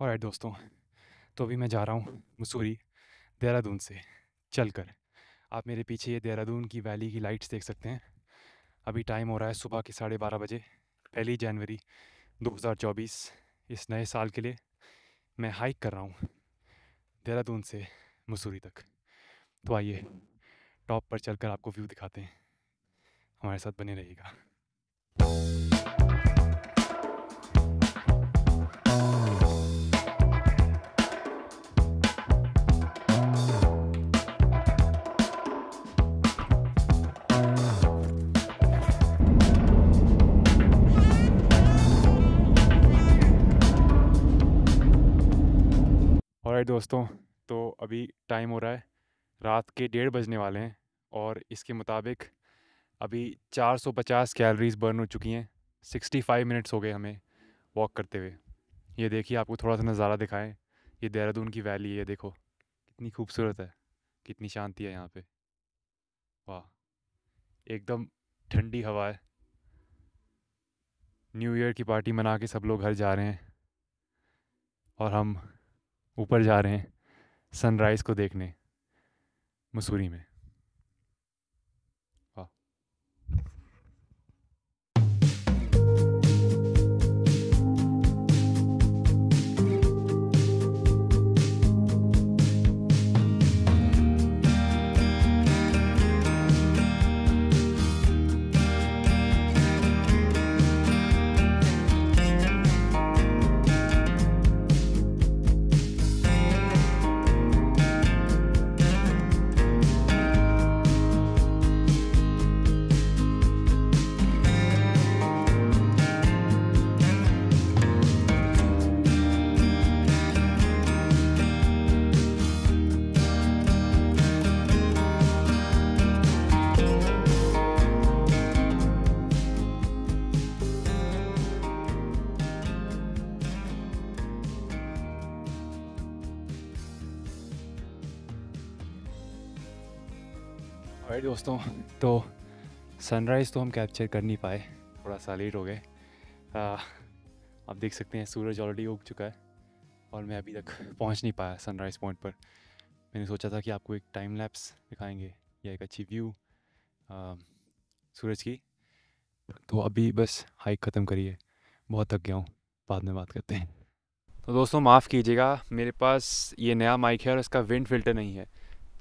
और right, दोस्तों तो अभी मैं जा रहा हूँ मसूरी देहरादून से चल कर आप मेरे पीछे ये देहरादून की वैली की लाइट्स देख सकते हैं अभी टाइम हो रहा है सुबह के साढ़े बारह बजे पहली जनवरी 2024 इस नए साल के लिए मैं हाइक कर रहा हूँ देहरादून से मसूरी तक तो आइए टॉप पर चलकर आपको व्यू दिखाते हैं हमारे साथ बने रहिएगा और right, दोस्तों तो अभी टाइम हो रहा है रात के डेढ़ बजने वाले हैं और इसके मुताबिक अभी 450 कैलोरीज बर्न हो चुकी हैं 65 मिनट्स हो गए हमें वॉक करते हुए ये देखिए आपको थोड़ा सा नज़ारा दिखाएं ये देहरादून की वैली है ये देखो कितनी खूबसूरत है कितनी शांति है यहाँ पे वाह एकदम ठंडी हवा है न्यू ईयर की पार्टी मना के सब लोग घर जा रहे हैं और हम ऊपर जा रहे हैं सनराइज़ को देखने मसूरी में अरे दोस्तों तो सनराइज़ तो हम कैप्चर कर नहीं पाए थोड़ा सा लेट हो गए आप देख सकते हैं सूरज ऑलरेडी उग चुका है और मैं अभी तक पहुंच नहीं पाया सनराइज़ पॉइंट पर मैंने सोचा था कि आपको एक टाइम लैप्स दिखाएंगे या एक अच्छी व्यू सूरज की तो अभी बस हाइक ख़त्म करिए बहुत थक गया हूँ बाद में बात करते हैं तो दोस्तों माफ़ कीजिएगा मेरे पास ये नया माइक है और इसका विंड फिल्टर नहीं है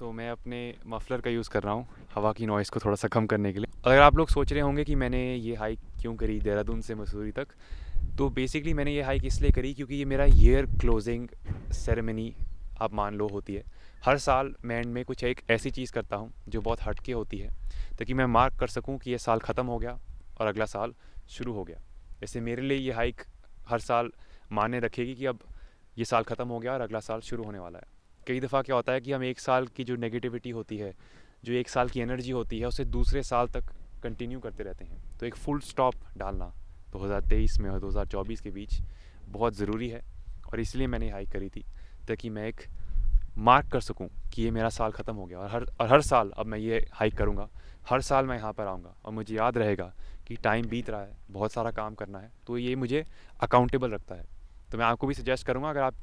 तो मैं अपने मफलर का यूज़ कर रहा हूँ हवा की नॉइज़ को थोड़ा सा कम करने के लिए अगर आप लोग सोच रहे होंगे कि मैंने ये हाइक क्यों करी देहरादून से मसूरी तक तो बेसिकली मैंने ये हाइक इसलिए करी क्योंकि ये मेरा ईयर क्लोजिंग सेरेमनी आप मान लो होती है हर साल मैं एंड में कुछ एक ऐसी चीज़ करता हूँ जो बहुत हटके होती है ताकि मैं मार्क कर सकूँ कि यह साल ख़त्म हो गया और अगला साल शुरू हो गया जैसे मेरे लिए ये हाइक हर साल माने रखेगी कि अब ये साल ख़त्म हो गया और अगला साल शुरू होने वाला है कई दफ़ा क्या होता है कि हम एक साल की जो नेगेटिविटी होती है जो एक साल की एनर्जी होती है उसे दूसरे साल तक कंटिन्यू करते रहते हैं तो एक फुल स्टॉप डालना 2023 में और 2024 के बीच बहुत ज़रूरी है और इसलिए मैंने हाइक करी थी ताकि मैं एक मार्क कर सकूं कि ये मेरा साल ख़त्म हो गया और हर और हर साल अब मैं ये हाइक करूंगा हर साल मैं यहाँ पर आऊँगा और मुझे याद रहेगा कि टाइम बीत रहा है बहुत सारा काम करना है तो ये मुझे अकाउंटेबल रखता है तो मैं आपको भी सजेस्ट करूँगा अगर आप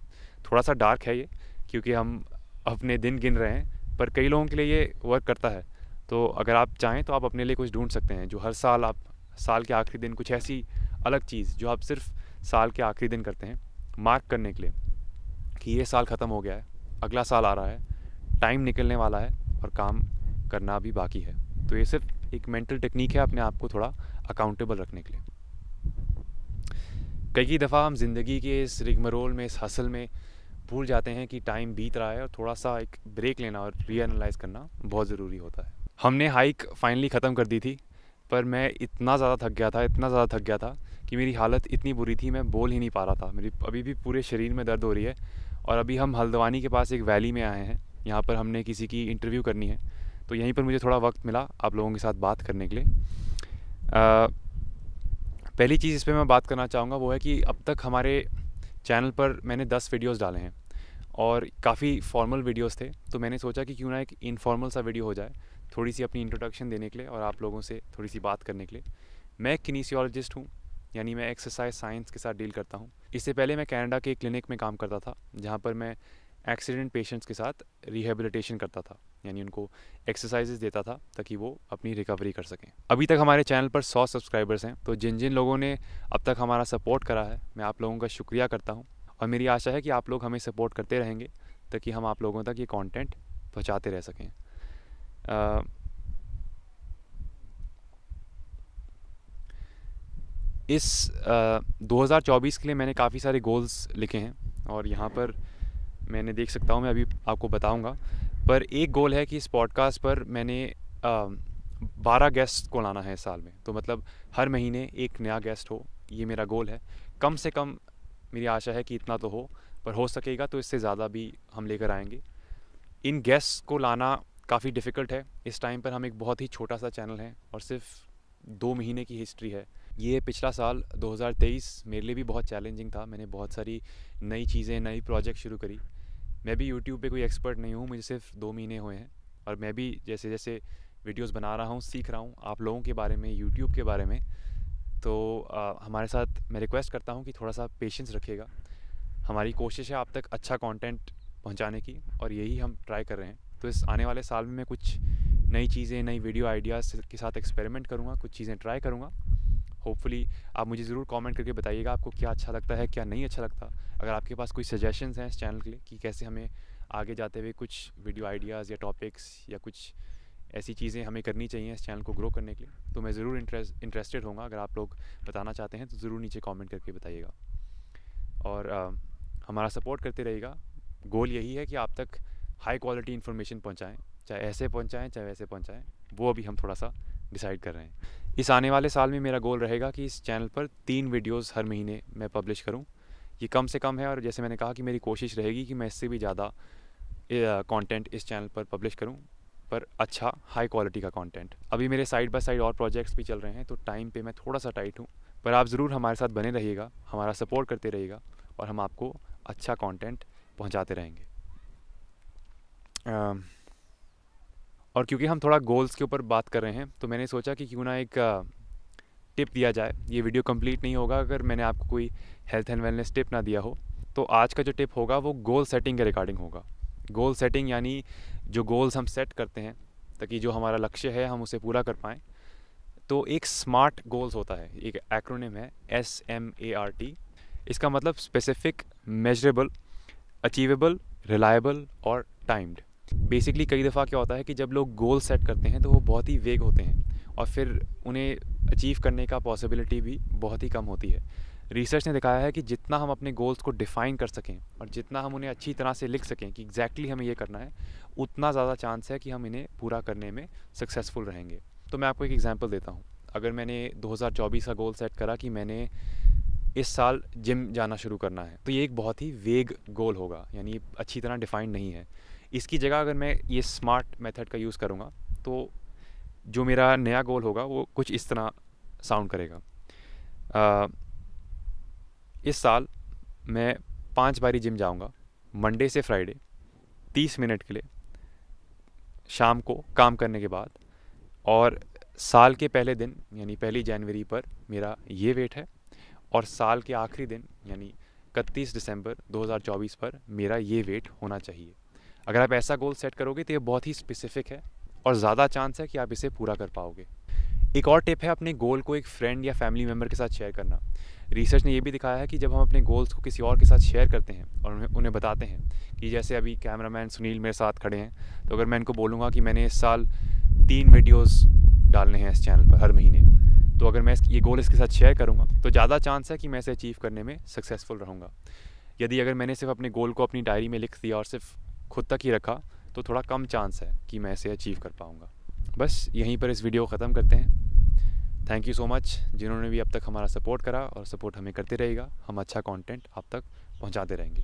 थोड़ा सा डार्क है ये क्योंकि हम अपने दिन गिन रहे हैं पर कई लोगों के लिए ये वर्क करता है तो अगर आप चाहें तो आप अपने लिए कुछ ढूंढ सकते हैं जो हर साल आप साल के आखिरी दिन कुछ ऐसी अलग चीज़ जो आप सिर्फ साल के आखिरी दिन करते हैं मार्क करने के लिए कि ये साल ख़त्म हो गया है अगला साल आ रहा है टाइम निकलने वाला है और काम करना भी बाकी है तो ये सिर्फ एक मेंटल टेक्निक है अपने आप को थोड़ा अकाउंटेबल रखने के लिए कई दफ़ा हम जिंदगी के इस रिगमरोल में इस हसल में भूल जाते हैं कि टाइम बीत रहा है और थोड़ा सा एक ब्रेक लेना और रीएनालाइज करना बहुत ज़रूरी होता है हमने हाइक फाइनली ख़त्म कर दी थी पर मैं इतना ज़्यादा थक गया था इतना ज़्यादा थक गया था कि मेरी हालत इतनी बुरी थी मैं बोल ही नहीं पा रहा था मेरी अभी भी पूरे शरीर में दर्द हो रही है और अभी हम हल्द्वानी के पास एक वैली में आए हैं यहाँ पर हमने किसी की इंटरव्यू करनी है तो यहीं पर मुझे थोड़ा वक्त मिला आप लोगों के साथ बात करने के लिए आ, पहली चीज़ इस पर मैं बात करना चाहूँगा वो है कि अब तक हमारे चैनल पर मैंने दस वीडियोस डाले हैं और काफ़ी फॉर्मल वीडियोस थे तो मैंने सोचा कि क्यों ना एक इनफॉर्मल सा वीडियो हो जाए थोड़ी सी अपनी इंट्रोडक्शन देने के लिए और आप लोगों से थोड़ी सी बात करने के लिए मैं किनीसियोलॉजिस्ट हूँ यानी मैं एक्सरसाइज साइंस के साथ डील करता हूँ इससे पहले मैं कनाडा के क्लिनिक में काम करता था जहाँ पर मैं एक्सीडेंट पेशेंट्स के साथ रिहेबिलिटेशन करता था यानी उनको एक्सरसाइजेस देता था ताकि वो अपनी रिकवरी कर सकें अभी तक हमारे चैनल पर 100 सब्सक्राइबर्स हैं तो जिन जिन लोगों ने अब तक हमारा सपोर्ट करा है मैं आप लोगों का शुक्रिया करता हूँ और मेरी आशा है कि आप लोग हमें सपोर्ट करते रहेंगे ताकि हम आप लोगों तक ये कंटेंट पहुंचाते रह सकें इस 2024 के लिए मैंने काफ़ी सारे गोल्स लिखे हैं और यहाँ पर मैंने देख सकता हूँ मैं अभी आपको बताऊँगा पर एक गोल है कि इस पॉडकास्ट पर मैंने बारह गेस्ट को लाना है इस साल में तो मतलब हर महीने एक नया गेस्ट हो ये मेरा गोल है कम से कम मेरी आशा है कि इतना तो हो पर हो सकेगा तो इससे ज़्यादा भी हम लेकर आएंगे इन गेस्ट को लाना काफ़ी डिफ़िकल्ट है इस टाइम पर हम एक बहुत ही छोटा सा चैनल हैं और सिर्फ दो महीने की हिस्ट्री है ये पिछला साल 2023 मेरे लिए भी बहुत चैलेंजिंग था मैंने बहुत सारी नई चीज़ें नई प्रोजेक्ट शुरू करी मैं भी यूट्यूब पे कोई एक्सपर्ट नहीं हूँ मुझे सिर्फ दो महीने हुए हैं और मैं भी जैसे जैसे वीडियोस बना रहा हूँ सीख रहा हूँ आप लोगों के बारे में यूट्यूब के बारे में तो आ, हमारे साथ मैं रिक्वेस्ट करता हूँ कि थोड़ा सा पेशेंस रखिएगा हमारी कोशिश है आप तक अच्छा कंटेंट पहुँचाने की और यही हम ट्राई कर रहे हैं तो इस आने वाले साल में मैं कुछ नई चीज़ें नई वीडियो आइडियाज़ के साथ एक्सपेरिमेंट करूँगा कुछ चीज़ें ट्राई करूँगा होपफुली आप मुझे ज़रूर कमेंट करके बताइएगा आपको क्या अच्छा लगता है क्या नहीं अच्छा लगता अगर आपके पास कोई सजेशंस हैं इस चैनल के लिए कि कैसे हमें आगे जाते हुए कुछ वीडियो आइडियाज़ या टॉपिक्स या कुछ ऐसी चीज़ें हमें करनी चाहिए इस चैनल को ग्रो करने के लिए तो मैं ज़रूर इंटरेस्ट इंटरेस्टेड होंगे अगर आप लोग बताना चाहते हैं तो ज़रूर नीचे कॉमेंट करके बताइएगा और आ, हमारा सपोर्ट करते रहेगा गोल यही है कि आप तक हाई क्वालिटी इन्फॉर्मेशन पहुँचाएँ चाहे ऐसे पहुँचाएँ चाहे वैसे पहुँचाएँ वो अभी हम थोड़ा सा डिसाइड कर रहे हैं इस आने वाले साल में मेरा गोल रहेगा कि इस चैनल पर तीन वीडियोस हर महीने मैं पब्लिश करूं ये कम से कम है और जैसे मैंने कहा कि मेरी कोशिश रहेगी कि मैं इससे भी ज़्यादा कंटेंट इस चैनल पर पब्लिश करूं पर अच्छा हाई क्वालिटी का कंटेंट अभी मेरे साइड बाय साइड और प्रोजेक्ट्स भी चल रहे हैं तो टाइम पे मैं थोड़ा सा टाइट हूँ पर आप ज़रूर हमारे साथ बने रहिएगा हमारा सपोर्ट करते रहिएगा और हम आपको अच्छा कंटेंट पहुँचाते रहेंगे और क्योंकि हम थोड़ा गोल्स के ऊपर बात कर रहे हैं तो मैंने सोचा कि क्यों ना एक टिप दिया जाए ये वीडियो कंप्लीट नहीं होगा अगर मैंने आपको कोई हेल्थ एंड वेलनेस टिप ना दिया हो तो आज का जो टिप होगा वो गोल सेटिंग के रिगार्डिंग होगा गोल सेटिंग यानी जो गोल्स हम सेट करते हैं ताकि जो हमारा लक्ष्य है हम उसे पूरा कर पाएँ तो एक स्मार्ट गोल्स होता है एक एक्रोनिम है S M A R T इसका मतलब स्पेसिफिक मेजरेबल अचीवेबल रिलायबल और टाइम्ड बेसिकली कई दफ़ा क्या होता है कि जब लोग गोल सेट करते हैं तो वो बहुत ही वेग होते हैं और फिर उन्हें अचीव करने का पॉसिबिलिटी भी बहुत ही कम होती है रिसर्च ने दिखाया है कि जितना हम अपने गोल्स को डिफ़ाइन कर सकें और जितना हम उन्हें अच्छी तरह से लिख सकें कि एग्जैक्टली exactly हमें ये करना है उतना ज़्यादा चांस है कि हम इन्हें पूरा करने में सक्सेसफुल रहेंगे तो मैं आपको एक एग्जाम्पल देता हूँ अगर मैंने 2024 का गोल सेट करा कि मैंने इस साल जिम जाना शुरू करना है तो ये एक बहुत ही वेग गोल होगा यानी अच्छी तरह डिफाइंड नहीं है इसकी जगह अगर मैं ये स्मार्ट मेथड का यूज़ करूँगा तो जो मेरा नया गोल होगा वो कुछ इस तरह साउंड करेगा इस साल मैं पांच बारी जिम जाऊंगा मंडे से फ्राइडे तीस मिनट के लिए शाम को काम करने के बाद और साल के पहले दिन यानी पहली जनवरी पर मेरा ये वेट है और साल के आखिरी दिन यानी इकतीस दिसंबर 2024 पर मेरा ये वेट होना चाहिए अगर आप ऐसा गोल सेट करोगे तो ये बहुत ही स्पेसिफिक है और ज़्यादा चांस है कि आप इसे पूरा कर पाओगे एक और टिप है अपने गोल को एक फ्रेंड या फैमिली मेम्बर के साथ शेयर करना रिसर्च ने ये भी दिखाया है कि जब हम अपने गोल्स को किसी और के साथ शेयर करते हैं और उन्हें उन्हें बताते हैं कि जैसे अभी कैमरामैन सुनील मेरे साथ खड़े हैं तो अगर मैं इनको बोलूँगा कि मैंने इस साल तीन वीडियोस डालने हैं इस चैनल पर हर महीने तो अगर मैं ये गोल इसके साथ शेयर करूँगा तो ज़्यादा चांस है कि मैं इसे अचीव करने में सक्सेसफुल रहूँगा यदि अगर मैंने सिर्फ अपने गोल को अपनी डायरी में लिख दिया और सिर्फ खुद तक ही रखा तो थोड़ा कम चांस है कि मैं इसे अचीव कर पाऊँगा बस यहीं पर इस वीडियो को ख़त्म करते हैं थैंक यू सो मच जिन्होंने भी अब तक हमारा सपोर्ट करा और सपोर्ट हमें करते रहेगा हम अच्छा कंटेंट आप तक पहुंचाते रहेंगे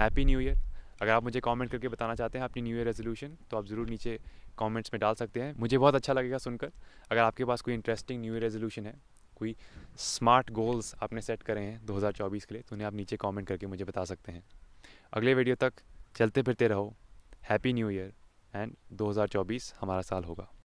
हैप्पी न्यू ईयर अगर आप मुझे कमेंट करके बताना चाहते हैं अपनी न्यू ईयर रेजोल्यूशन तो आप ज़रूर नीचे कमेंट्स में डाल सकते हैं मुझे बहुत अच्छा लगेगा सुनकर अगर आपके पास कोई इंटरेस्टिंग न्यू ईयर रेजोल्यूशन है कोई स्मार्ट गोल्स आपने सेट करे हैं 2024 के लिए तो उन्हें आप नीचे कमेंट करके मुझे बता सकते हैं अगले वीडियो तक चलते फिरते रहो हैप्पी न्यू ईयर एंड 2024 हमारा साल होगा